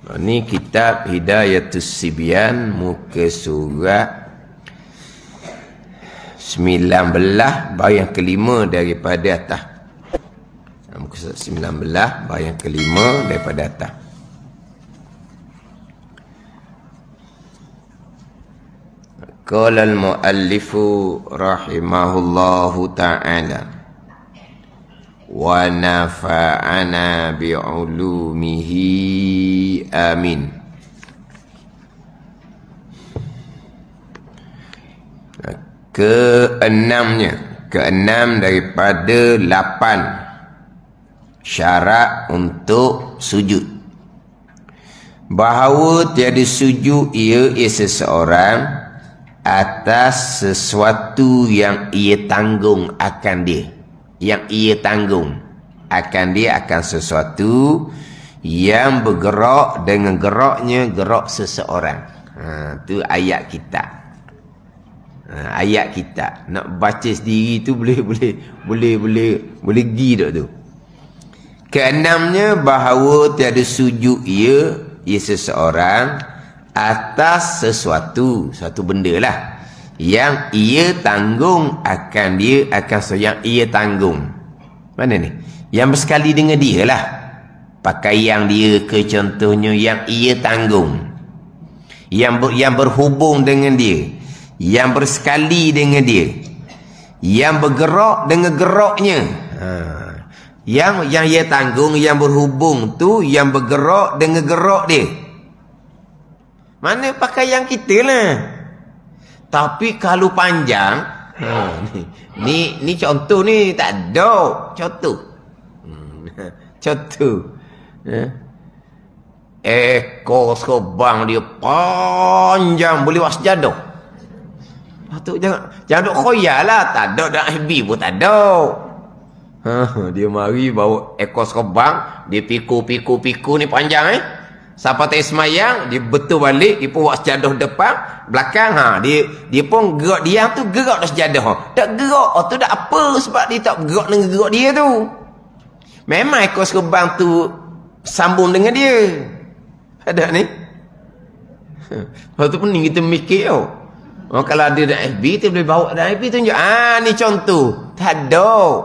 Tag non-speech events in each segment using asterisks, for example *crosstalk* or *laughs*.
Ini ah, kitab Hidayatul Sibian Muka surat 19 Bayang kelima daripada atas ah, Muka surat 19 Bayang kelima daripada atas Qala al-muallifu rahimahullahu ta'ala wa nafa'ana bi'ulumihi amin keenamnya keenam daripada lapan syarat untuk sujud bahawa tiada sujud ia ia seseorang atas sesuatu yang ia tanggung akan dia yang ia tanggung akan dia akan sesuatu yang bergerak dengan geraknya gerak seseorang ha, tu ayat kita ha, ayat kita nak baca sendiri tu boleh *laughs* boleh boleh boleh boleh gi dak tu keenamnya bahawa tiada sujud ia ia seseorang atas sesuatu satu benda lah yang ia tanggung akan dia akan so yang ia tanggung mana ni yang bersekali dengan dia lah pakai yang dia ke contohnya yang ia tanggung yang ber, yang berhubung dengan dia yang bersekali dengan dia yang bergerak dengan geraknya ha. yang yang ia tanggung yang berhubung tu yang bergerak dengan gerak dia mana pakai yang kita lah tapi kalau panjang, ha, ni. Ni ni contoh ni tak ada contoh. Hmm, *laughs* contoh. Ya. Ekor sobang dia panjang boleh buat sejadah. Patut jangan jangan duk khoyalah, tak ada dak FB pun tak ada. Ha, dia mari bawa ekos sobang, dia piku-piku-piku ni panjang eh. Siapa tak semayang, dia betul balik, dia pun buat sejadah depan, belakang, ha, dia dia pun gerak dia tu, gerak dah sejadah. Ha. Tak gerak, oh, tu tak apa sebab dia tak gerak dengan gerak dia tu. Memang ekor serbang tu sambung dengan dia. Ada ni? *laughs* Lepas pun ni kita mikir tau. Oh, oh. kalau ada dah FB, tu boleh bawa dah FB tunjuk. Ah ni contoh. Tak ada.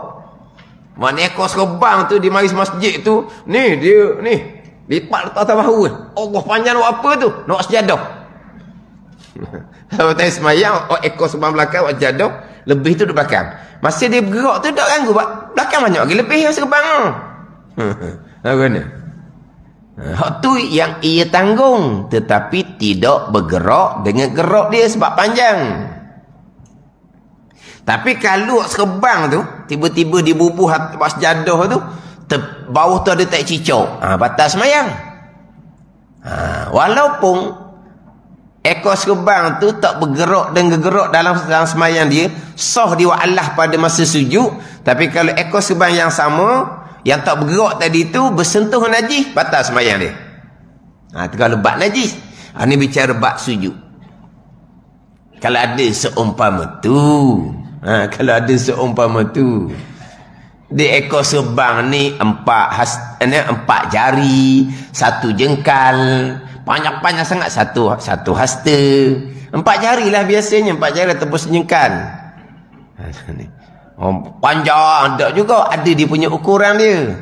Mana ekos kebang tu, di mari masjid tu. Ni, dia, ni lipat letak atas bahu Allah panjang buat apa tu nak sejadah kalau tak semayang oh, ekor sebelah belakang buat sejadah lebih tu duduk belakang masa dia bergerak tu tak ganggu belakang banyak lagi lebih yang sekebang *laughs* apa ni Hak tu yang ia tanggung tetapi tidak bergerak dengan gerak dia sebab panjang. Tapi kalau sekebang tu tiba-tiba dibubuh hat pas tu ter, bawah tu ada tak cicok ha, ah, batas mayang ha, ah, walaupun ekor serbang tu tak bergerak dan gegerak dalam, dalam semayang dia soh di wa'alah pada masa sujud tapi kalau ekor serbang yang sama yang tak bergerak tadi tu bersentuh najis batas semayang dia ha, tu kalau bak najis ha, ni bicara bat sujud kalau ada seumpama tu ha, kalau ada seumpama tu di ekor subang ni empat has, ini eh, empat jari satu jengkal banyak banyak sangat satu satu hasta empat jari lah biasanya empat jari ataupun lah senyengkan ha, oh, panjang ada juga ada dia punya ukuran dia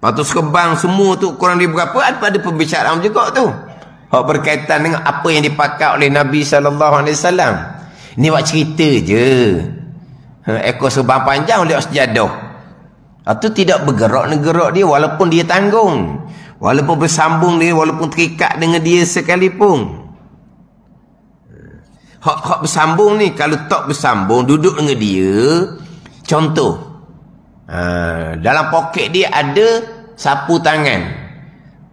patut kebang semua tu ukuran dia berapa ada pada pembicaraan juga tu Hak berkaitan dengan apa yang dipakai oleh Nabi SAW ni buat cerita je ha, ekor subang panjang oleh sejadah atau tidak bergerak-gerak dia walaupun dia tanggung. Walaupun bersambung dia, walaupun terikat dengan dia sekalipun. Hak-hak bersambung ni, kalau tak bersambung, duduk dengan dia. Contoh. Ha, dalam poket dia ada sapu tangan.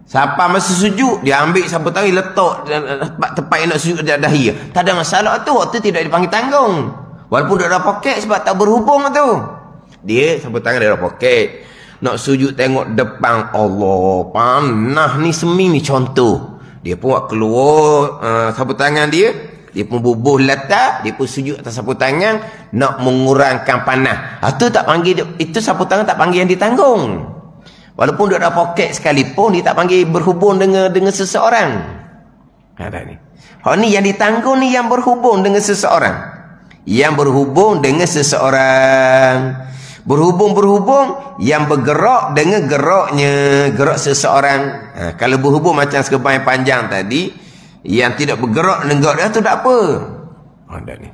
Siapa masa sujud, dia ambil sapu tangan, letak tempat, tempat yang nak sujud dia dahi. Tak ada masalah tu, waktu tidak dipanggil tanggung. Walaupun duduk dalam poket sebab tak berhubung tu. Hmm. Dia sapu tangan dalam poket. Nak sujud tengok depan Allah. Panah ni semi ni contoh. Dia pun buat keluar uh, sapu tangan dia. Dia pun bubuh letak. Dia pun sujud atas sapu tangan. Nak mengurangkan panah. Itu ah, tak panggil. Itu sapu tangan tak panggil yang ditanggung. Walaupun dia ada poket sekalipun. Dia tak panggil berhubung dengan dengan seseorang. Ada ha, ni. Oh ni yang ditanggung ni yang berhubung dengan seseorang. Yang berhubung dengan Seseorang. Berhubung-berhubung yang bergerak dengan geraknya gerak seseorang. Ha, kalau berhubung macam sekepan yang panjang tadi, yang tidak bergerak dengan gerak dia tu tak apa. Oh, dah ni.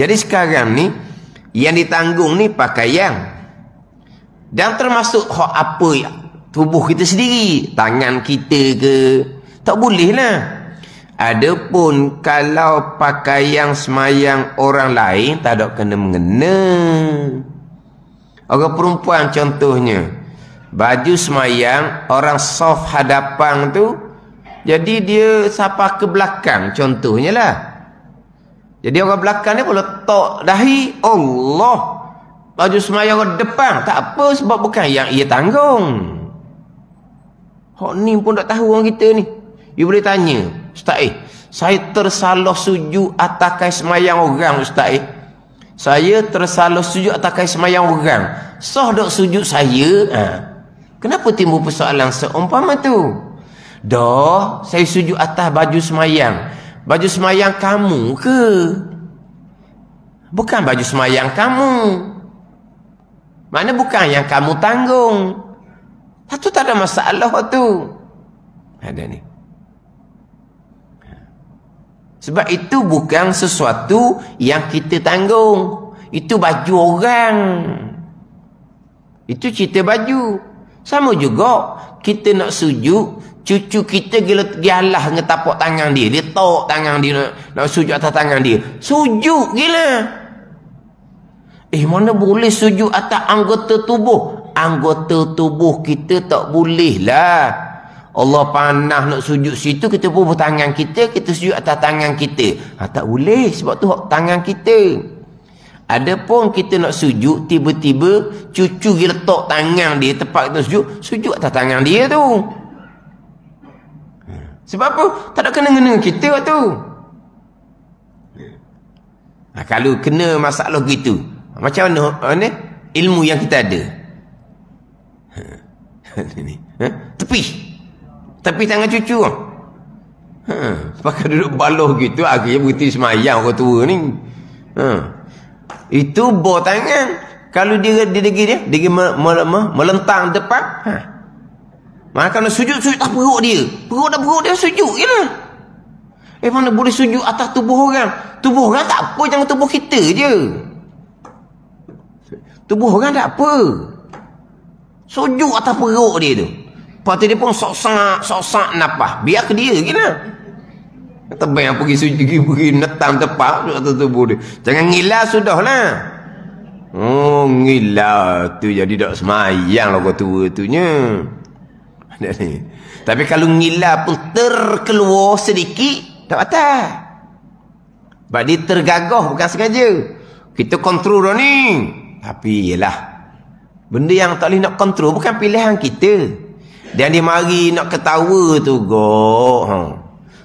Jadi sekarang ni, yang ditanggung ni pakaian. Dan termasuk hak apa ya tubuh kita sendiri. Tangan kita ke. Tak boleh lah. Adapun kalau pakaian semayang orang lain tak ada kena mengena. Orang perempuan contohnya baju semayang orang soft hadapan tu jadi dia sapa ke belakang contohnya lah. Jadi orang belakang ni boleh tok dahi Allah baju semayang orang depan tak apa sebab bukan yang ia tanggung. Hak ni pun tak tahu orang kita ni. You boleh tanya Ustaz eh, saya tersalah sujud atakai semayang orang Ustaz eh. Saya tersalah sujud atakai semayang orang. soh dok sujud saya? Ha. Kenapa timbul persoalan seumpama tu? Dah, saya sujud atas baju semayang. Baju semayang kamu ke? Bukan baju semayang kamu. Mana bukan yang kamu tanggung. Satu tak ada masalah tu. Ada ni. Sebab itu bukan sesuatu yang kita tanggung. Itu baju orang. Itu cerita baju. Sama juga kita nak sujud cucu kita gila gialah dengan tapak tangan dia dia tok tangan dia nak, nak sujud atas tangan dia sujud gila eh mana boleh sujud atas anggota tubuh anggota tubuh kita tak boleh lah Allah panah nak sujud situ kita pun tangan kita kita sujud atas tangan kita ha, tak boleh sebab tu tangan kita ada Adapun kita nak sujud tiba-tiba cucu gi letak tangan dia tepat kita sujud sujud atas tangan dia tu sebab apa tak ada kena kena kita tu ha, kalau kena masalah gitu macam mana ha, ilmu yang kita ada ha, *laughs* ni, Ha? tepi tepi tapi tangan cucu. Ha, pakai duduk baloh gitu akhirnya berhenti semayang orang tua ni. Ha. Itu bo tangan. Kalau dia di negeri dia, dia, dia, dia, dia, dia melentang depan. Ha. Maka nak sujud-sujud tak ah, perut dia. Perut dah perut dia sujud je lah. Eh mana boleh sujud atas tubuh orang? Tubuh orang tak apa, jangan tubuh kita je. Tubuh orang tak apa. Sujud atas perut dia tu. Lepas tu dia pun sok-sok, sok-sok napah. Biar ke dia gila. Kata bayang pergi suci pergi netang tepat. Kata tubuh dia. Jangan ngilah sudahlah. Oh, ngilah tu jadi tak semayang lah kau tua tu nya. *laughs* Tapi kalau ngilah pun terkeluar sedikit, tak patah. Sebab dia tergagah bukan sengaja. Kita kontrol dah ni. Tapi ialah. Benda yang tak boleh nak kontrol bukan pilihan Kita. Dia ni mari nak ketawa tu go. Ha.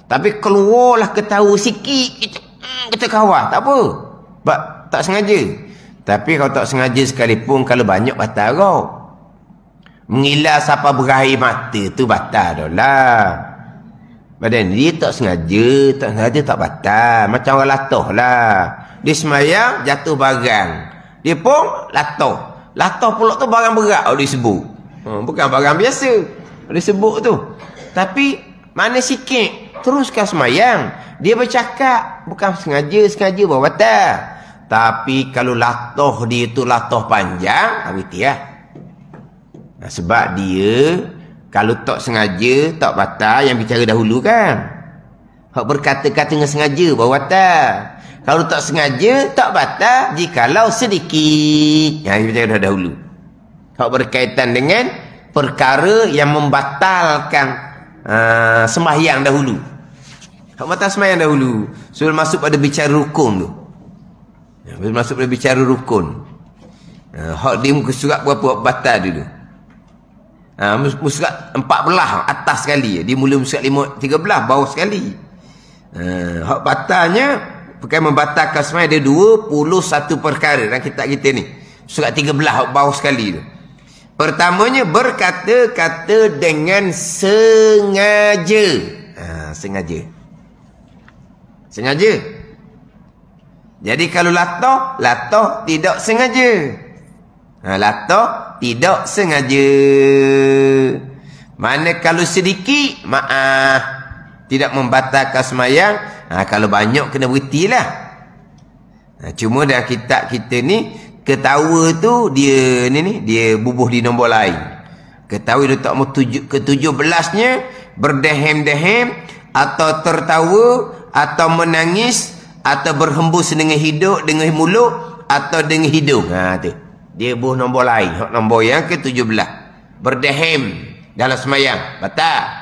Tapi keluarlah ketawa sikit kita, hmm, kita kawal. Tak apa. Bak, tak sengaja. Tapi kalau tak sengaja sekalipun kalau banyak batal kau. Mengilas siapa berahi mata tu batal Dolah. Badan dia tak sengaja, tak sengaja tak batal. Macam orang latoh lah. Dia semayang, jatuh barang. Dia pun latoh. Latoh pula tu barang berat, oh, dia sebut. Hmm, ha, bukan barang biasa. Dia sebut tu. Tapi mana sikit teruskan semayang. Dia bercakap bukan sengaja sengaja bawa batal. Tapi kalau latoh dia tu latoh panjang, habiti lah. Ya. Nah, sebab dia kalau tak sengaja tak batal yang bicara dahulu kan. Hak berkata-kata dengan sengaja bawa batal. Kalau tak sengaja tak batal jikalau sedikit. Yang bicara dahulu. Hak berkaitan dengan perkara yang membatalkan uh, sembahyang dahulu. Hak batal sembahyang dahulu. Sebelum masuk pada bicara rukun tu. Sebelum ya, masuk pada bicara rukun. Uh, hak dia muka surat berapa hak batal dulu. Uh, muka surat empat belah atas sekali. Dia mula muka surat lima, tiga belah bawah sekali. Uh, hak batalnya Bukan membatalkan sembahyang Dia dua puluh satu perkara Dalam kitab kita ni Surat tiga belah Hak bawah sekali tu Pertamanya berkata-kata dengan sengaja. Ha, sengaja. Sengaja. Jadi kalau latah, latah tidak sengaja. Ha, latah tidak sengaja. Mana kalau sedikit, maaf. Tidak membatalkan semayang. Ha, kalau banyak, kena berhenti lah. Ha, cuma dah kitab kita ni, ketawa tu dia ni ni dia bubuh di nombor lain ketawa itu tak mau tuju ketujuh belasnya berdehem-dehem atau tertawa atau menangis atau berhembus dengan hidup dengan mulut atau dengan hidung ha tu dia bubuh nombor lain nombor yang ke tujuh belas berdehem dalam semayang batal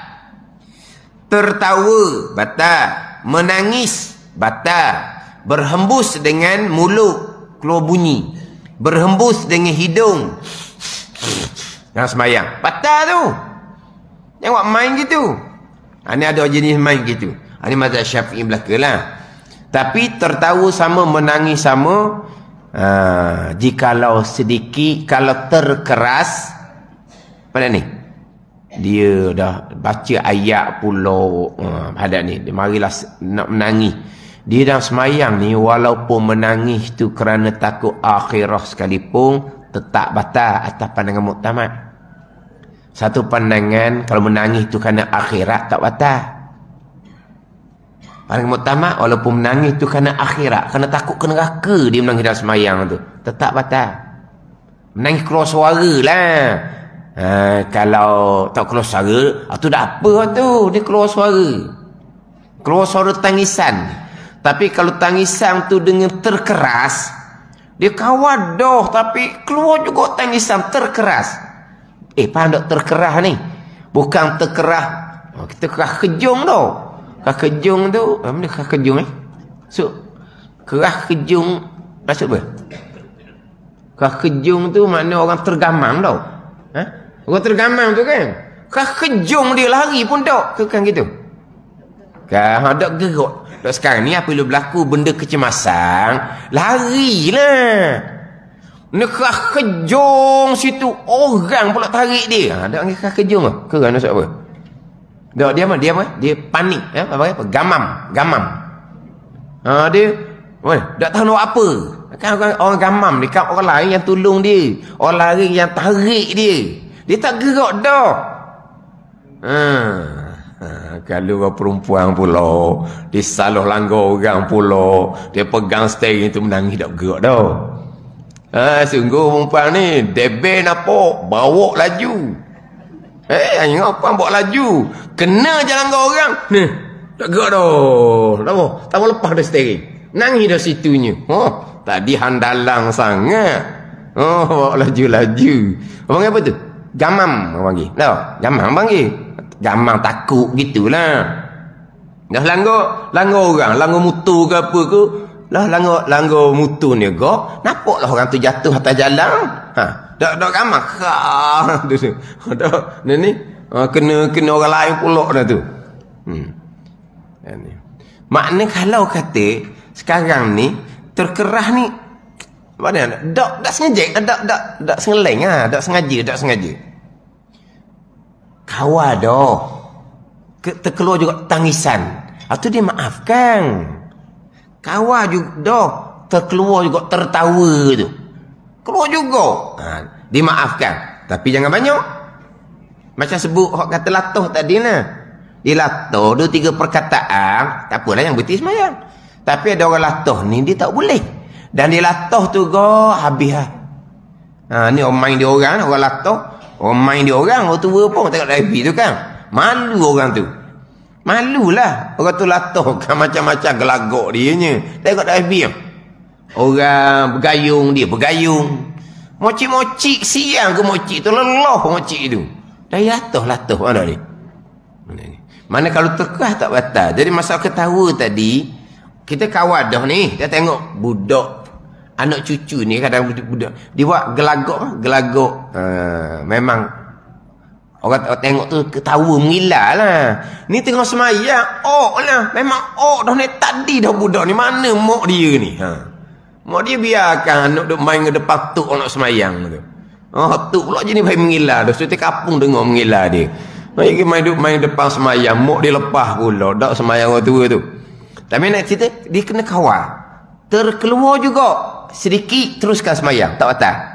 tertawa batal menangis batal berhembus dengan mulut keluar bunyi berhembus dengan hidung yang semayang patah tu tengok main gitu ini ah, ada jenis main gitu ini ah, mazhab syafi'i belaka lah tapi tertawa sama menangis sama ha, jikalau sedikit kalau terkeras mana ni dia dah baca ayat pulau ha, pada ni dia marilah nak menangis dia dalam semayang ni walaupun menangis tu kerana takut akhirah sekalipun tetap batal atas pandangan muktamad. Satu pandangan kalau menangis tu kerana akhirat tak batal. Pandangan muktamad walaupun menangis tu kerana akhirat, kerana takut kena neraka dia menangis dalam semayang tu. Tetap batal. Menangis keluar suara lah. Ha, kalau tak keluar suara, ah, tu dah apa tu? Dia keluar suara. Keluar suara tangisan. Tangisan. Tapi kalau tangisan tu dengan terkeras, dia kawat doh tapi keluar juga tangisan terkeras. Eh, paham tak terkerah ni? Bukan terkerah. Oh, kita kerah kejung doh. Kerah kejung tu, apa ni kerah kejung eh? So, kerah kejung, maksud apa? Kerah kejung tu maknanya orang tergamang doh. Ha? Orang tergamang tu kan? Kerah kejung dia lari pun doh. Tu kan gitu. Kan, ada gerot Dok sekarang ni apa lu berlaku benda kecemasan, larilah. Nekah kejong situ orang pula tarik dia. Ha, dia panggil kah kejong ah. Kerana sebab apa? dia apa? Dia apa? Dia panik ya, apa apa gamam, gamam. Ha, dia Oi, tak tahu nak apa. Kan orang, orang gamam ni kan orang lain yang tolong dia. Orang lain yang tarik dia. Dia tak gerak dah. Hmm. Ha, kalau orang perempuan pula dia salah langgar orang pula dia pegang steering itu menangis tak gerak dah ha, sungguh perempuan ni debel apa bawa laju eh hanya apa bawa laju kena je langgar orang ni tak gerak dah tak apa tak apa lepas dia steering menangis dah situnya oh, tadi handalang sangat oh bawa laju-laju apa panggil apa tu gamam apa panggil tak gamam panggil Gamang takut gitulah. Dah langgar, langgar orang, langgar mutu ke apa ke. Lah langgar, langgar mutu ni ke. Nampaklah orang tu jatuh atas jalan. Ha, dah dah gamang. Ha, *laughs* tu tu. Dah ni ni. Ha, kena kena orang lain pula dah tu. Hmm. Ya ni. Makna kalau kata sekarang ni terkerah ni mana? Dak dak sengaja, dak dak dak sengeleng ah, ha? dak sengaja, dak sengaja. Ha? kawa doh terkeluar juga tangisan atau ah, dia maafkan kawa juga doh terkeluar juga tertawa tu keluar juga ha, dimaafkan tapi jangan banyak macam sebut hak kata latuh tadi nah dia latuh dua tiga perkataan tak apalah yang betis semayang tapi ada orang latuh ni dia tak boleh dan dia latuh tu go habis lah. ha, ni orang main dia orang orang latuh Orang main dia orang, orang tua pun tengok FB tu kan. Malu orang tu. Malulah. Orang tu latuh *laughs* kan macam-macam gelagok dia ni. Tengok FB tu. Orang bergayung dia, bergayung. Mocik-mocik siang ke mocik tu, leloh mocik tu. Dari latuh, latuh mana ni? Mana ni? Mana kalau tekah tak batal. Jadi masa ketawa tadi, kita kawadah ni, dia tengok budak anak cucu ni kadang budak budak dia buat gelagok lah, gelagok uh, memang orang, orang tengok tu ketawa mengilah lah ni tengah semayang oh lah memang oh dah ni tadi dah budak ni mana mok dia ni ha. mak dia biarkan anak duk main dengan depan tu anak nak semayang tu oh tu pula je ni baik mengilah dah setiap kapung dengar mengilah dia Mak dia main duk main depan semayang mok dia lepas pula dak semayang orang tua tu tapi nak cerita dia kena kawal terkeluar juga Sedikit teruskan semayang. Tak patah.